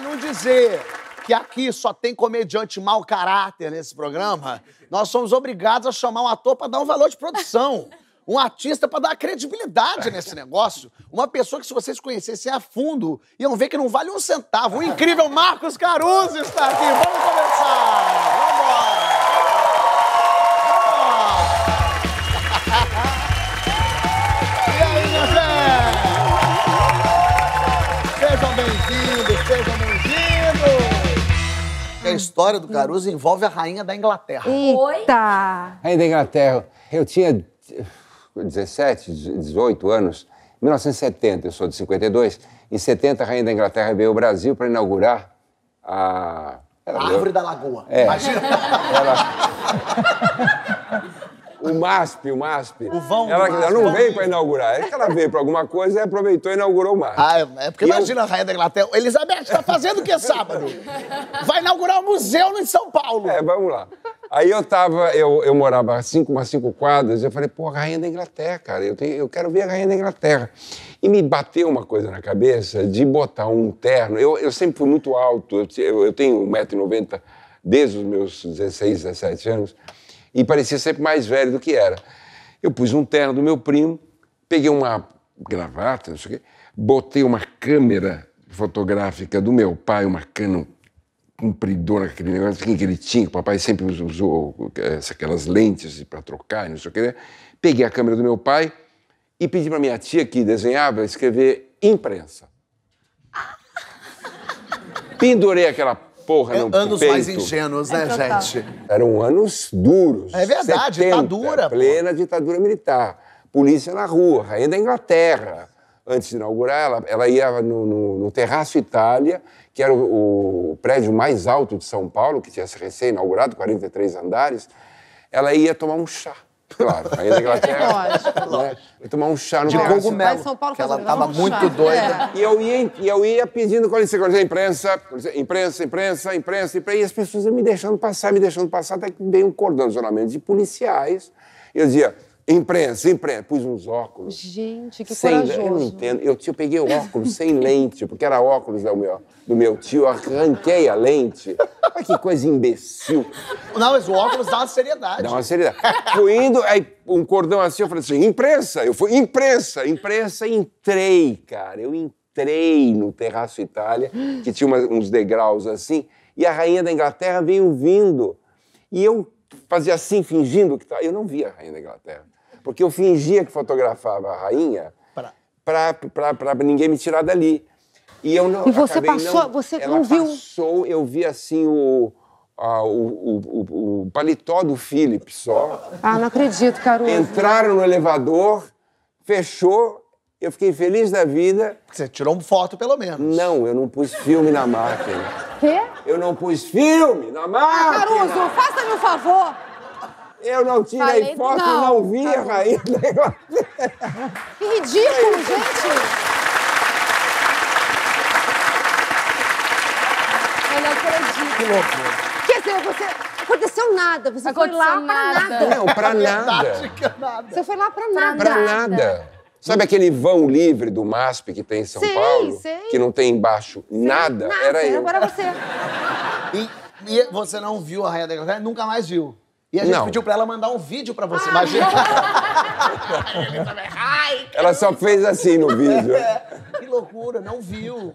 não dizer que aqui só tem comediante mau caráter nesse programa, nós somos obrigados a chamar um ator para dar um valor de produção. Um artista para dar credibilidade nesse negócio. Uma pessoa que, se vocês conhecessem a fundo, iam ver que não vale um centavo. O incrível Marcos Caruso está aqui. Vamos começar! Vamos Vamos bem-vindos, sejam bem-vindos! A história do Caruso envolve a rainha da Inglaterra. Eita! Rainha da Inglaterra. Eu tinha 17, uh, 18 anos, Em 1970, eu sou de 52. Em 70, a rainha da Inglaterra veio ao Brasil para inaugurar a... Ela a Árvore deu... da Lagoa. É. Imagina! Ela... O MASP, o MASP. O vão ela, MASP. ela não veio para inaugurar. É que ela veio para alguma coisa e aproveitou e inaugurou o MASP. Ah, é, é porque e imagina eu... a rainha da Inglaterra. Elizabeth, está fazendo o que sábado? Vai inaugurar um museu em São Paulo. É, vamos lá. Aí eu tava, eu, eu morava cinco, umas cinco quadras, eu falei, pô, a rainha da Inglaterra, cara, eu, tenho, eu quero ver a rainha da Inglaterra. E me bateu uma coisa na cabeça de botar um terno. Eu, eu sempre fui muito alto, eu, eu tenho 1,90m desde os meus 16, 17 anos e parecia sempre mais velho do que era. Eu pus um terno do meu primo, peguei uma gravata, não sei o quê, botei uma câmera fotográfica do meu pai, uma cano compridora, aquele negócio que ele tinha, o papai sempre usou aquelas lentes para trocar, não sei o quê. Né? Peguei a câmera do meu pai e pedi para minha tia, que desenhava, escrever imprensa. Pendurei aquela porra, é não. Anos mais ingênuos, é né, é gente? Eram anos duros. É verdade, 70, tá ditadura. Plena pô. ditadura militar. Polícia na rua, ainda a Inglaterra. Antes de inaugurar, ela, ela ia no, no, no, Terraço Itália, que era o, o prédio mais alto de São Paulo, que tinha se recém-inaugurado, 43 andares. Ela ia tomar um chá Claro, aí da é Inglaterra. É né? Fui né? tomar um chá no Brasil. cogumelo. Mas São Paulo que ela estava muito doida. É. E eu ia, e eu ia pedindo com licença, imprensa, imprensa, imprensa, imprensa, imprensa, e as pessoas me deixando passar, me deixando passar, até que veio um cordão de isolamento de policiais. E eu dizia, Imprensa, imprensa. Pus uns óculos. Gente, que sem, corajoso. Eu não entendo. Eu, eu peguei o óculos sem lente, porque era óculos do meu, do meu tio. arranquei a lente Olha que coisa imbecil. Não, mas o óculos dá uma seriedade. Dá uma seriedade. Fui indo, aí um cordão assim, eu falei assim, imprensa. Eu fui, imprensa, imprensa, entrei, cara. Eu entrei no Terraço Itália, que tinha uns degraus assim, e a rainha da Inglaterra veio vindo. E eu fazia assim, fingindo que... Tá, eu não via a rainha da Inglaterra, porque eu fingia que fotografava a rainha para ninguém me tirar dali. E eu não. E você passou, não, você não viu? Passou, eu vi assim o, a, o, o, o, paletó do Philip só. Ah, não acredito, Caruso. Entraram no elevador, fechou. Eu fiquei feliz da vida. Você tirou uma foto, pelo menos. Não, eu não pus filme na máquina. Quê? Eu não pus filme na máquina! Ah, Caruso, faça-me um favor! Eu não tirei Falei... foto, não, não vi Caruso. rainha. Que ridículo, gente! acredito. Que loucura. Quer dizer, você. Aconteceu nada, você aconteceu foi lá nada. pra nada. Não, é pra nada. Você foi lá pra nada. Pra nada. Sabe aquele vão livre do MASP que tem em São sei, Paulo? Sim. Que não tem embaixo nada? nada? nada. Era eu. Agora você. E, e você não viu a Raia da Gravata? Nunca mais viu. E a gente não. pediu pra ela mandar um vídeo pra você, ah, imagina. ela só fez assim no vídeo. É, que loucura, não viu.